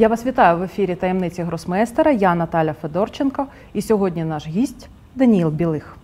Я вас вітаю в ефірі таємниці гросмейстера. Я Наталя Федорченко, і сьогодні наш гість Даніїл Білих.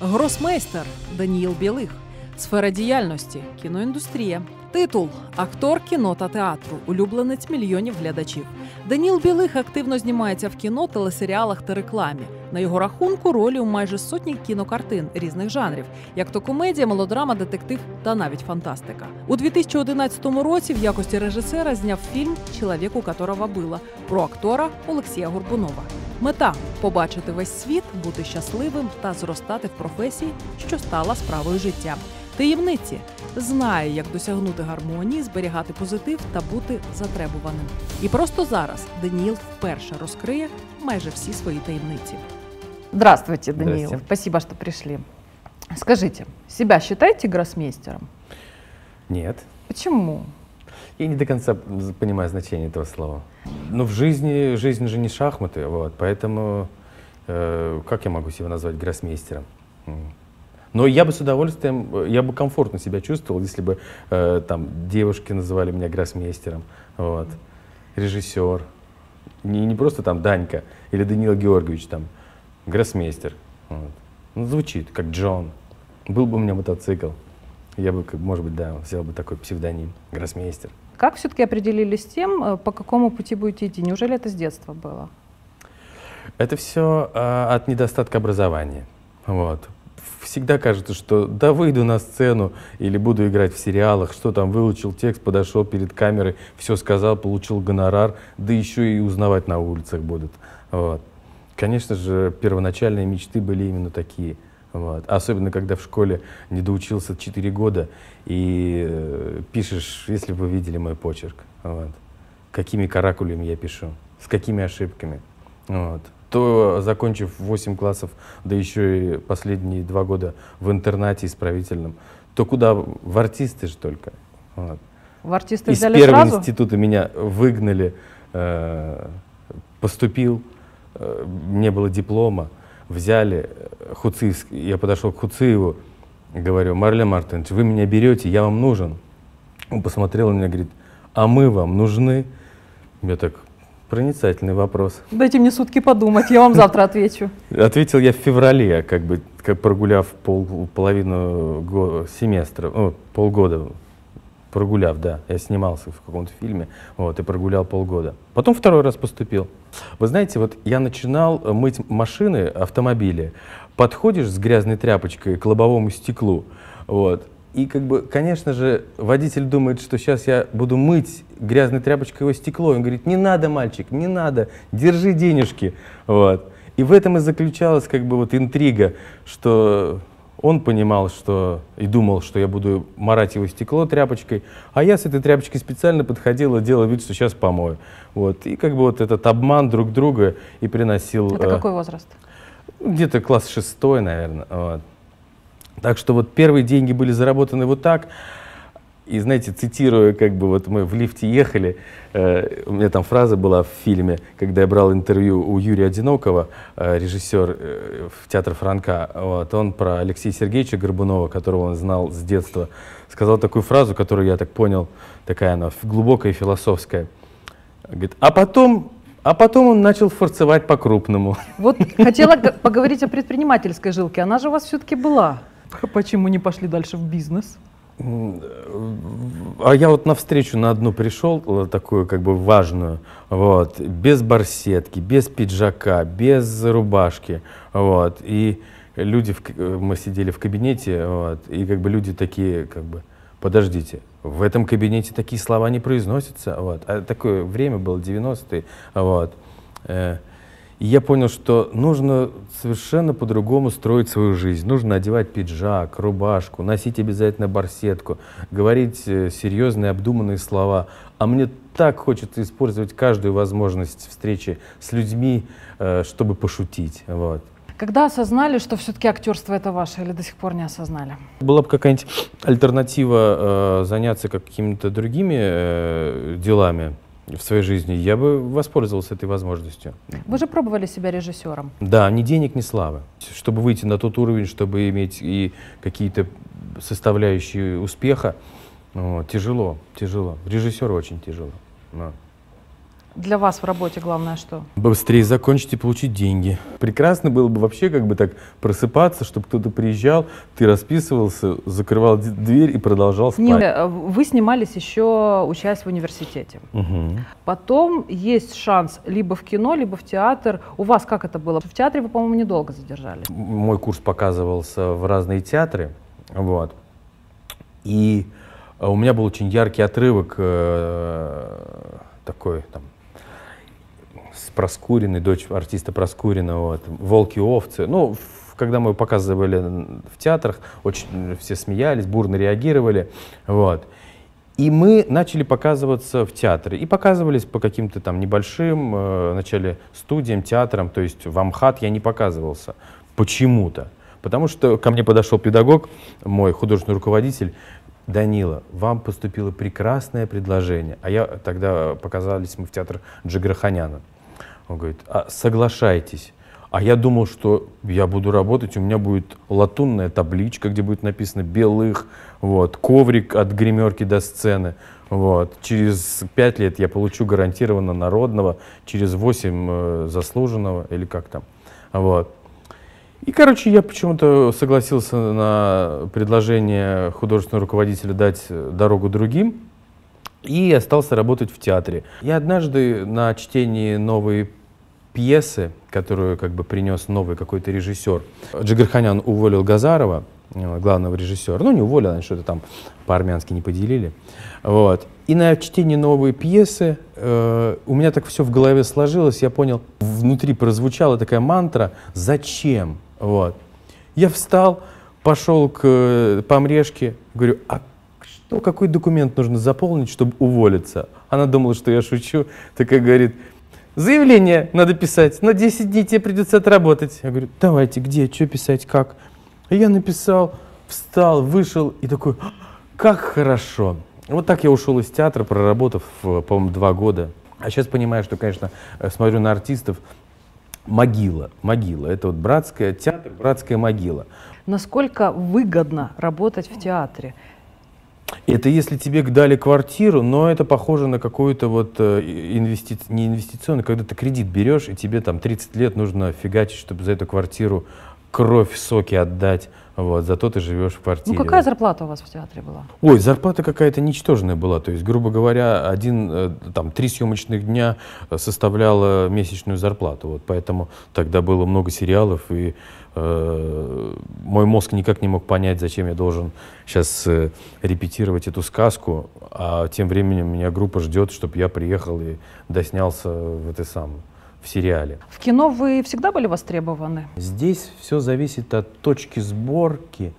Гросмейстер Даніїл Білих, сфера діяльності, кіноіндустрія, Титул актор кіно та театру, улюбленець мільйонів глядачів. Даніл Білих активно знімається в кіно, телесеріалах та рекламі. На його рахунку ролі у майже сотні кінокартин різних жанрів, як то комедія, мелодрама, детектив та навіть фантастика. У 2011 році в якості режисера зняв фільм Чоловіку у которого била» про актора Олексія Горбунова. Мета побачити весь світ, бути щасливим та зростати в професії, що стала справою життя таємниці, знає, як досягнути гармонії, зберігати позитив та бути затребуваним. І просто зараз Даніїл вперше розкриє майже всі свої таємниці. Здравствуйте, Даниил. Спасибо, что пришли. Скажите, себя вважаєте гросмейстером? Ні. Почему? Я не до конца понимаю значение этого слова. Но ну, в жизни, жизнь же не шахматы, вот, поэтому э, как я могу себя назвать гроссмейстером? Но я бы с удовольствием, э, я бы комфортно себя чувствовал, если бы э, там девушки называли меня гроссмейстером, вот, режиссер. Не, не просто там Данька или Данила Георгиевич там, гроссмейстер. Вот. Ну, звучит как Джон. Был бы у меня мотоцикл, я бы, может быть, да, взял бы такой псевдоним, гроссмейстер. Как все-таки определились с тем, э, по какому пути будете идти? Неужели это с детства было? Это все э, а, от недостатка образования. Вот всегда кажется, что да, выйду на сцену или буду играть в сериалах, что там, выучил текст, подошел перед камерой, все сказал, получил гонорар, да еще и узнавать на улицах будут. Вот. Конечно же, первоначальные мечты были именно такие. Вот. Особенно, когда в школе не доучился 4 года и э, пишешь, если бы вы видели мой почерк, вот. какими каракулями я пишу, с какими ошибками. Вот то, закончив 8 классов, да еще и последние два года в интернате исправительном, то куда? В артисты же только. Вот. В артисты Из взяли первого сразу? института меня выгнали, э, поступил, э, не было диплома, взяли. Э, Хуциевск, я подошел к Хуциеву, говорю, Марле Мартынович, вы меня берете, я вам нужен. Он посмотрел на меня, говорит, а мы вам нужны? Я так, Проницательный вопрос. Дайте мне сутки подумать, я вам завтра отвечу. Ответил я в феврале, как бы как прогуляв пол, половину го, семестра, о, полгода прогуляв, да, я снимался в каком-то фильме, вот, и прогулял полгода. Потом второй раз поступил. Вы знаете, вот я начинал мыть машины, автомобили. Подходишь с грязной тряпочкой к лобовому стеклу, вот, и, как бы, конечно же, водитель думает, что сейчас я буду мыть грязной тряпочкой его стекло. Он говорит, не надо, мальчик, не надо, держи денежки. Вот. И в этом и заключалась как бы вот интрига, что он понимал, что и думал, что я буду марать его стекло тряпочкой, а я с этой тряпочкой специально подходил и делал вид, что сейчас помою. Вот. И как бы вот этот обман друг друга и приносил... Это какой э, возраст? Где-то класс шестой, наверное. Вот. Так что вот первые деньги были заработаны вот так. И знаете, цитируя, как бы вот мы в лифте ехали, э, у меня там фраза была в фильме, когда я брал интервью у Юрия Одинокова, э, режиссер э, в театр Франка, вот, он про Алексея Сергеевича Горбунова, которого он знал с детства, сказал такую фразу, которую я так понял, такая она глубокая и философская. Говорит, а потом а потом он начал форцевать по-крупному. Вот хотела поговорить о предпринимательской жилке. Она же у вас все-таки была. Почему не пошли дальше в бизнес? Э, а я вот на встречу на одну пришел, э, такую как бы важную, вот, без барсетки, без пиджака, без рубашки, вот, и люди, в, э, мы сидели в кабинете, вот, и как бы люди такие, как бы, подождите, в этом кабинете такие слова не произносятся, вот, а такое время было, 90-е, вот, э, и я понял, что нужно совершенно по-другому строить свою жизнь. Нужно одевать пиджак, рубашку, носить обязательно барсетку, говорить э, серьезные обдуманные слова. А мне так хочется использовать каждую возможность встречи с людьми, э, чтобы пошутить. Вот. Когда осознали, что все-таки актерство это ваше, или до сих пор не осознали? Была бы какая-нибудь альтернатива э, заняться какими-то другими э, делами в своей жизни, я бы воспользовался этой возможностью. Вы же пробовали себя режиссером. Да, ни денег, ни славы. Чтобы выйти на тот уровень, чтобы иметь и какие-то составляющие успеха, ну, тяжело, тяжело. Режиссеру очень тяжело. Но. Для вас в работе главное что? Быстрее закончить и получить деньги. Прекрасно было бы вообще как бы так просыпаться, чтобы кто-то приезжал, ты расписывался, закрывал дверь и продолжал спать. Нина, э, вы снимались еще учась в университете. Угу. Потом есть шанс либо в кино, либо в театр. У вас как это было? В театре вы, по-моему, недолго задержали. Мой курс показывался в разные театры. Вот. И э, у меня был очень яркий отрывок э, такой там с Проскуриной, дочь артиста Проскурина, вот, «Волки овцы». Ну, когда мы показывали в театрах, очень э, все смеялись, бурно реагировали, вот. И мы начали показываться в театре. И показывались по каким-то там небольшим, э, вначале студиям, театрам. То есть в Амхат я не показывался почему-то. Потому что ко мне подошел педагог, мой художественный руководитель, Данила, вам поступило прекрасное предложение. А я тогда показались мы в театр Джиграханяна он говорит, а соглашайтесь. А я думал, что я буду работать, у меня будет латунная табличка, где будет написано «Белых», вот, коврик от гримерки до сцены. Вот. Через пять лет я получу гарантированно народного, через восемь э, заслуженного или как там. Вот. И, короче, я почему-то согласился на предложение художественного руководителя дать э, дорогу другим и остался работать в театре. И однажды на чтении новой пьесы, которую как бы принес новый какой-то режиссер, Джигарханян уволил Газарова, э, главного режиссера. Ну, не уволил, они что-то там по-армянски не поделили. Вот. И на чтении новой пьесы э, у меня так все в голове сложилось, я понял, внутри прозвучала такая мантра «Зачем?». Вот. Я встал, пошел к э, помрешке, говорю, а ну какой документ нужно заполнить, чтобы уволиться? Она думала, что я шучу, такая говорит, заявление надо писать, на 10 дней тебе придется отработать. Я говорю, давайте, где, что писать, как? И я написал, встал, вышел и такой, «А, как хорошо. Вот так я ушел из театра, проработав, э, по-моему, два года. А сейчас понимаю, что, конечно, э, смотрю на артистов, могила, могила. Это вот братская театр, братская могила. Насколько выгодно работать в театре? Это если тебе дали квартиру, но это похоже на какую-то вот э, инвести... не инвестиционную, когда ты кредит берешь, и тебе там 30 лет нужно фигачить, чтобы за эту квартиру кровь, соки отдать. Вот, зато ты живешь в квартире. Ну, какая зарплата у вас в театре была? Ой, зарплата какая-то ничтожная была. То есть, грубо говоря, один, э, там, три съемочных дня э, составляла месячную зарплату. Вот, поэтому тогда было много сериалов, и Э, мой мозг никак не мог понять, зачем я должен сейчас э, репетировать эту сказку, а тем временем меня группа ждет, чтобы я приехал и доснялся в этой самой в сериале. В кино вы всегда были востребованы? Здесь все зависит от точки сборки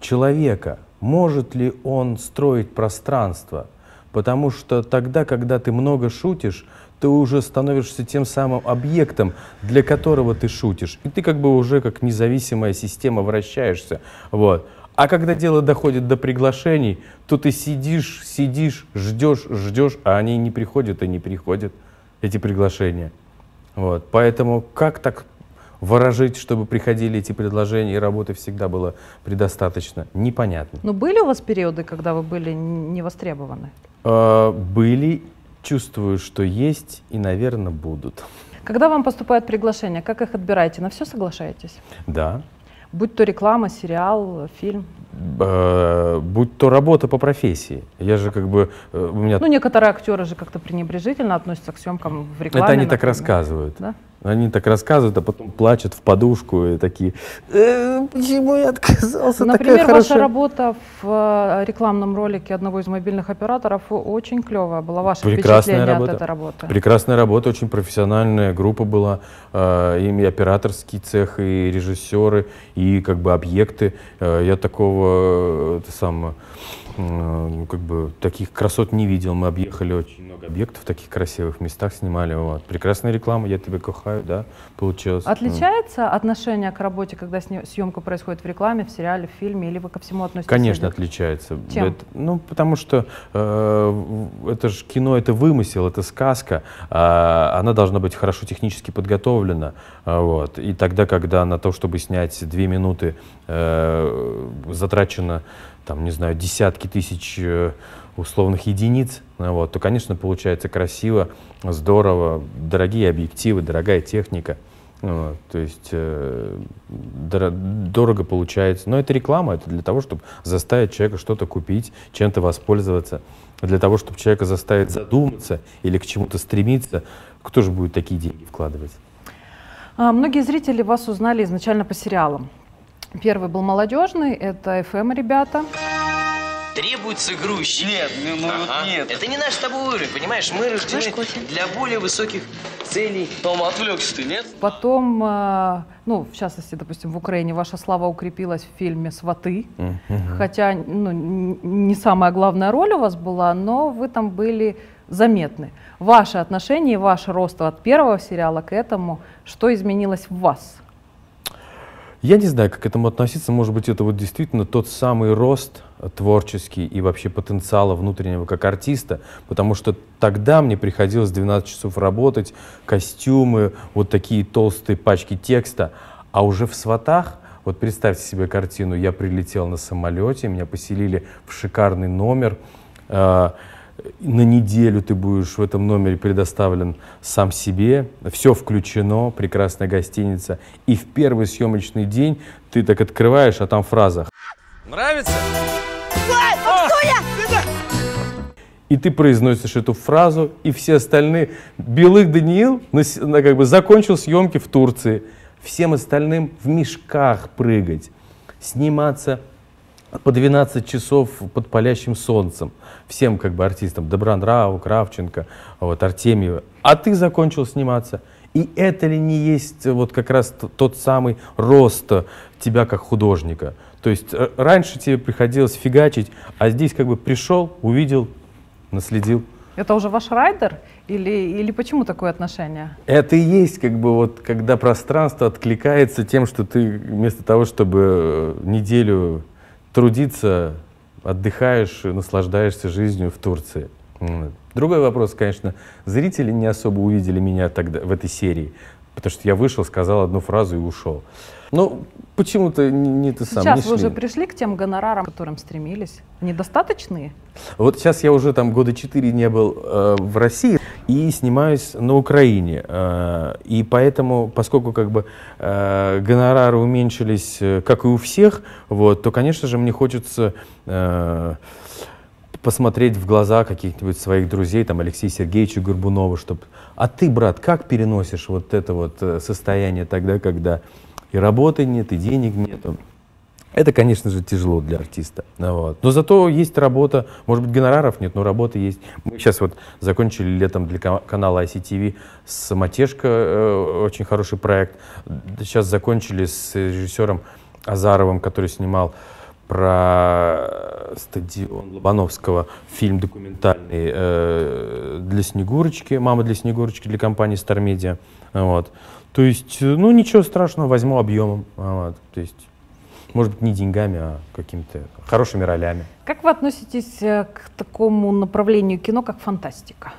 человека. Может ли он строить пространство? Потому что тогда, когда ты много шутишь, ты уже становишься тем самым объектом, для которого ты шутишь. И ты как бы уже как независимая система вращаешься. Вот. А когда дело доходит до приглашений, то ты сидишь, сидишь, ждешь, ждешь, а они не приходят и не приходят, эти приглашения. Вот. Поэтому как так выражить, чтобы приходили эти предложения, и работы всегда было предостаточно, непонятно. Но ну, были у вас периоды, когда вы были не востребованы? Э, были чувствую, что есть и, наверное, будут. Когда вам поступают приглашения, как их отбираете? На все соглашаетесь? Да. Будь то реклама, сериал, фильм? Э, будь то работа по профессии. Я же как бы... Э, у меня... Ну, некоторые актеры же как-то пренебрежительно относятся к съемкам в рекламе. Это они например. так рассказывают. Да? Они так рассказывают, а потом плачут в подушку и такие, э, почему я отказался? Например, Такая ваша работа в э, рекламном ролике одного из мобильных операторов очень клевая была. Ваше Прекрасная работа. от этой работы? Прекрасная работа, очень профессиональная группа была. Им э, и операторский цех, и режиссеры, и как бы объекты. Э, я такого, это самое Э, ну, как бы таких красот не видел. Мы объехали очень много объектов в таких красивых местах, снимали. Вот. Прекрасная реклама, я тебя кохаю, да, получилось. Отличается ну. отношение к работе, когда съемка происходит в рекламе, в сериале, в фильме, или вы ко всему относитесь? Конечно, или? отличается. Чем? Это, ну, потому что э, это же кино, это вымысел, это сказка. Э, она должна быть хорошо технически подготовлена. Э, вот. И тогда, когда на то, чтобы снять две минуты, э, затрачено там, не знаю, десятки тысяч э, условных единиц, ну вот, то, конечно, получается красиво, здорово, дорогие объективы, дорогая техника. Ну вот, то есть э, дор- дорого получается. Но это реклама, это для того, чтобы заставить человека что-то купить, чем-то воспользоваться, для того, чтобы человека заставить задуматься или к чему-то стремиться. Кто же будет такие деньги вкладывать? А, многие зрители вас узнали изначально по сериалам. Первый был молодежный, это FM эм», ребята. Требуется грузчик. Нет, ну, ну ага. нет. Это не наш с тобой уровень, понимаешь? Мы рождены для более высоких целей. Том отвлекся ты, нет? Потом, э, ну, в частности, допустим, в Украине «Ваша слава» укрепилась в фильме «Сваты». Угу. Хотя, ну, не самая главная роль у вас была, но вы там были заметны. Ваши отношения, и ваш рост от первого сериала к этому, что изменилось в вас? Я не знаю, как к этому относиться. Может быть, это вот действительно тот самый рост творческий и вообще потенциала внутреннего как артиста, потому что тогда мне приходилось 12 часов работать, костюмы, вот такие толстые пачки текста, а уже в сватах вот представьте себе картину, я прилетел на самолете, меня поселили в шикарный номер, э, на неделю ты будешь в этом номере предоставлен сам себе, все включено, прекрасная гостиница. И в первый съемочный день ты так открываешь, а там фраза. Нравится? Ой, а кто я? И ты произносишь эту фразу, и все остальные. Белых Даниил на, на, как бы закончил съемки в Турции. Всем остальным в мешках прыгать, сниматься по 12 часов под палящим солнцем. Всем как бы артистам, Добронраву, Кравченко, вот, Артемьева. А ты закончил сниматься. И это ли не есть э, вот как раз тот самый рост тебя как художника? То есть э, раньше тебе приходилось фигачить, а здесь как бы пришел, увидел, наследил. Это уже ваш райдер? Или, или почему такое отношение? Это и есть, как бы, вот, когда пространство откликается тем, что ты вместо того, чтобы э, неделю трудиться, отдыхаешь, наслаждаешься жизнью в Турции. Другой вопрос, конечно, зрители не особо увидели меня тогда в этой серии, Потому что я вышел, сказал одну фразу и ушел. Ну, почему-то не, не ты сам. Сейчас не вы уже пришли к тем гонорарам, к которым стремились. Недостаточные? Вот сейчас я уже там года четыре не был э, в России и снимаюсь на Украине. Э, и поэтому, поскольку как бы э, гонорары уменьшились, э, как и у всех, вот, то, конечно же, мне хочется... Э, посмотреть в глаза каких-нибудь своих друзей, там, Алексея Сергеевича Горбунова, чтобы а ты, брат, как переносишь вот это вот э, состояние тогда, когда и работы нет, и денег нету? Это, конечно же, тяжело для артиста. А вот. Но зато есть работа, может быть, гонораров нет, но работа есть. Мы сейчас вот закончили летом для канала ICTV с Матешко, э, очень хороший проект. Сейчас закончили с режиссером Азаровым, который снимал про э, стадион Лобановского, фильм документальный э, для Снегурочки, мама для Снегурочки, для компании Star Media. Вот. То есть, э, ну ничего страшного, возьму объемом. Вот. То есть, может быть, не деньгами, а какими-то хорошими ролями. Как вы относитесь э, к такому направлению кино, как фантастика?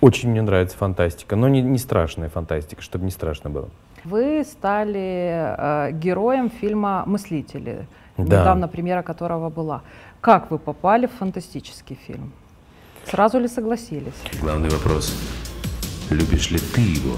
Очень мне нравится фантастика, но не, не страшная фантастика, чтобы не страшно было. Вы стали э, героем фильма «Мыслители» да. недавно премьера которого была. Как вы попали в фантастический фильм? Сразу ли согласились? Главный вопрос. Любишь ли ты его?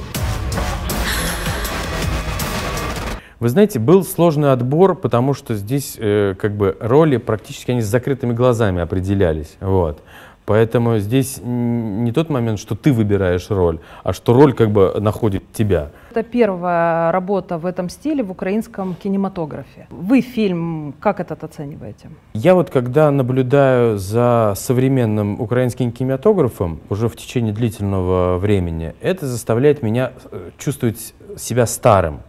Вы знаете, был сложный отбор, потому что здесь э, как бы роли практически они с закрытыми глазами определялись. Вот. Поэтому здесь не тот момент, что ты выбираешь роль, а что роль как бы находит тебя. Это первая работа в этом стиле в украинском кинематографе. Вы фильм как этот оцениваете? Я вот когда наблюдаю за современным украинским кинематографом уже в течение длительного времени, это заставляет меня э, чувствовать себя старым.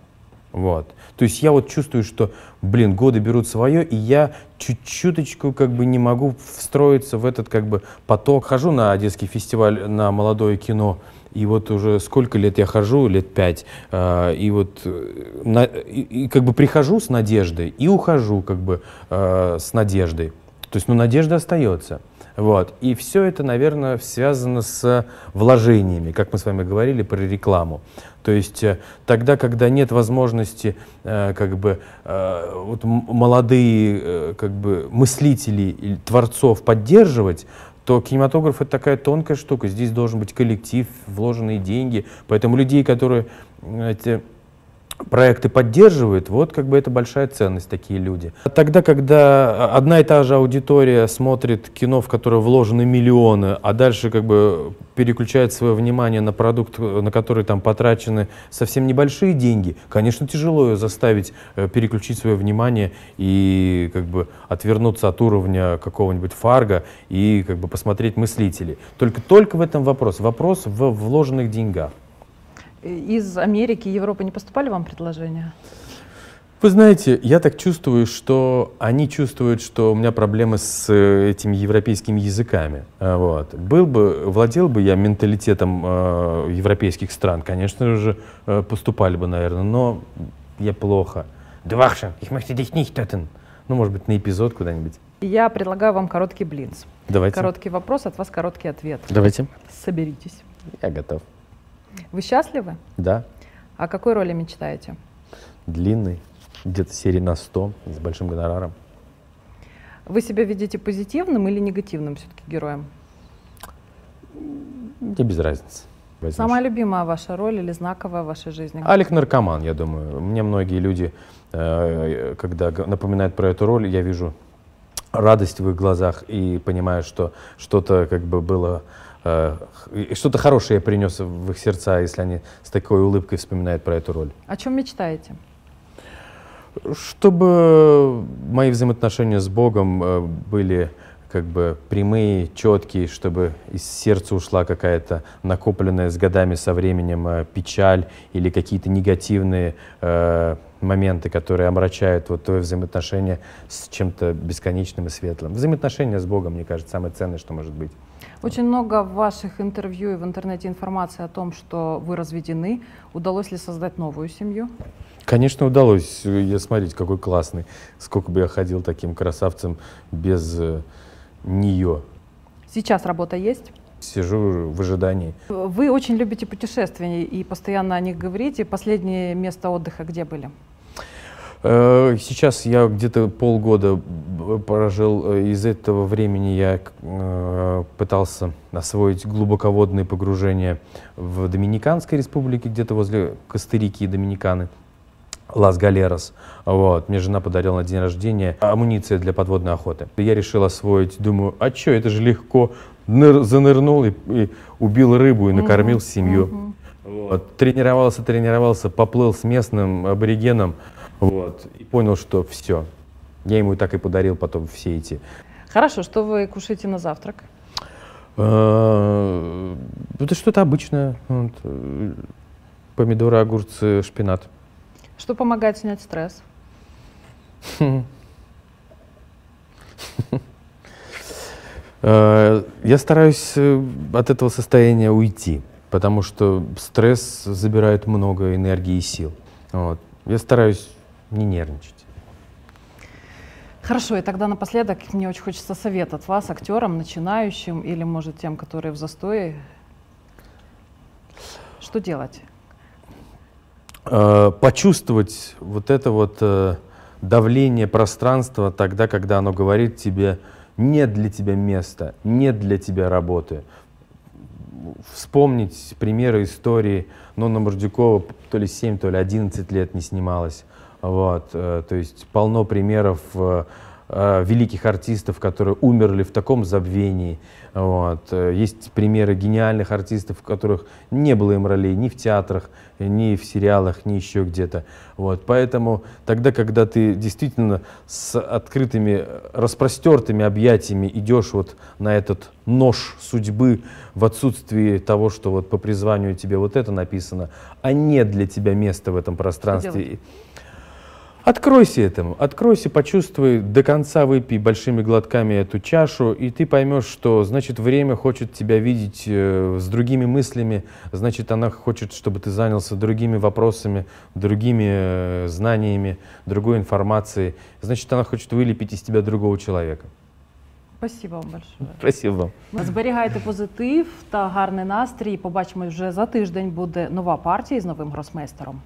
Вот. То есть я вот чувствую, что, блин, годы берут свое, и я чуть-чуточку как бы не могу встроиться в этот как бы поток. Хожу на детский фестиваль на молодое кино, и вот уже сколько лет я хожу, лет пять, э, и вот э, на, и, и как бы прихожу с надеждой и ухожу как бы э, с надеждой. То есть, ну, надежда остается. Вот. И все это, наверное, связано с вложениями, как мы с вами говорили про рекламу. То есть э, тогда, когда нет возможности, э, как бы, э, вот молодые, как бы, мыслителей, творцов поддерживать, то кинематограф это такая тонкая штука. Здесь должен быть коллектив, вложенные деньги. Поэтому людей, которые эти проекты поддерживают, вот как бы это большая ценность, такие люди. А тогда, когда а, одна и та же аудитория смотрит кино, в которое вложены миллионы, а дальше как бы переключает свое внимание на продукт, на который там потрачены совсем небольшие деньги, конечно, тяжело ее заставить э, переключить свое внимание и как бы отвернуться от уровня какого-нибудь фарга и как бы посмотреть мыслителей. Только, только в этом вопрос. Вопрос в вложенных деньгах из Америки, и Европы не поступали вам предложения? Вы знаете, я так чувствую, что они чувствуют, что у меня проблемы с э, этими европейскими языками. А, вот. Был бы, владел бы я менталитетом э, европейских стран, конечно же, э, поступали бы, наверное, но я плохо. Двахшин, их möchte dich nicht töten. Ну, может быть, на эпизод куда-нибудь. Я предлагаю вам короткий блинц. Давайте. Короткий вопрос, от вас короткий ответ. Давайте. Соберитесь. Я готов. Вы счастливы? Да. А какой роли мечтаете? Длинный, где-то серии на 100, с большим гонораром. Вы себя видите позитивным или негативным все-таки героем? Мне без разницы. Возьмешь. Самая любимая ваша роль или знаковая в вашей жизни? Алик наркоман, я думаю. Мне многие люди, э, когда напоминают про эту роль, я вижу радость в их глазах и понимаю, что что-то как бы было Э, и что-то хорошее я принес в их сердца, если они с такой улыбкой вспоминают про эту роль. О чем мечтаете? Чтобы мои взаимоотношения с Богом э, были как бы прямые, четкие, чтобы из сердца ушла какая-то накопленная с годами, со временем э, печаль или какие-то негативные э, моменты, которые омрачают вот твое взаимоотношение с чем-то бесконечным и светлым. Взаимоотношения с Богом, мне кажется, самое ценное, что может быть. Очень много в ваших интервью и в интернете информации о том, что вы разведены. Удалось ли создать новую семью? Конечно, удалось. Я смотрите, какой классный. Сколько бы я ходил таким красавцем без э, нее. Сейчас работа есть? сижу в ожидании. Вы очень любите путешествия и постоянно о них говорите. Последнее место отдыха где были? Э, сейчас я где-то полгода прожил. Э, из этого времени я э, пытался освоить глубоководные погружения в Доминиканской республике, где-то возле Костырики и Доминиканы. Лас галерас Вот. Мне жена подарила на день рождения амуниции для подводной охоты. Я решил освоить, думаю, а что, это же легко. Ныр, занырнул и, и убил рыбу и накормил mm-hmm. семью. Mm-hmm. Вот. Тренировался, тренировался, поплыл с местным аборигеном. Вот. И понял, что все. Я ему так и подарил потом все эти. Хорошо, что вы кушаете на завтрак? А, это что-то обычное. Э, помидоры, огурцы, шпинат. Что помогает снять стресс? Э, я стараюсь э, от этого состояния уйти, потому что стресс забирает много энергии и сил. Вот. Я стараюсь не нервничать. Хорошо, и тогда напоследок мне очень хочется совет от вас, актерам, начинающим или, может, тем, которые в застое. Что делать? Э, почувствовать вот это вот э, давление пространства тогда, когда оно говорит тебе «нет для тебя места, нет для тебя работы». Вспомнить примеры истории Нонна Мордюкова, то ли 7, то ли 11 лет не снималась. Вот, э, то есть полно примеров э, Э, великих артистов, которые умерли в таком забвении. Вот. Э, есть примеры гениальных артистов, которых не было им ролей ни в театрах, ни в сериалах, ни еще где-то. Вот. Поэтому тогда, когда ты действительно с открытыми, распростертыми объятиями идешь вот на этот нож судьбы в отсутствии того, что вот по призванию тебе вот это написано, а нет для тебя места в этом пространстве. Делать Откройся этому, откройся, почувствуй, до конца выпей большими глотками эту чашу, и ты поймешь, что, значит, время хочет тебя видеть э, с другими мыслями, значит, она хочет, чтобы ты занялся другими вопросами, другими э, знаниями, другой информацией, значит, она хочет вылепить из тебя другого человека. Спасибо вам большое. Спасибо. вам. Ну, зберігайте позитив та гарний настрій. Побачимо вже за тиждень буде нова партія з новим гросмейстером.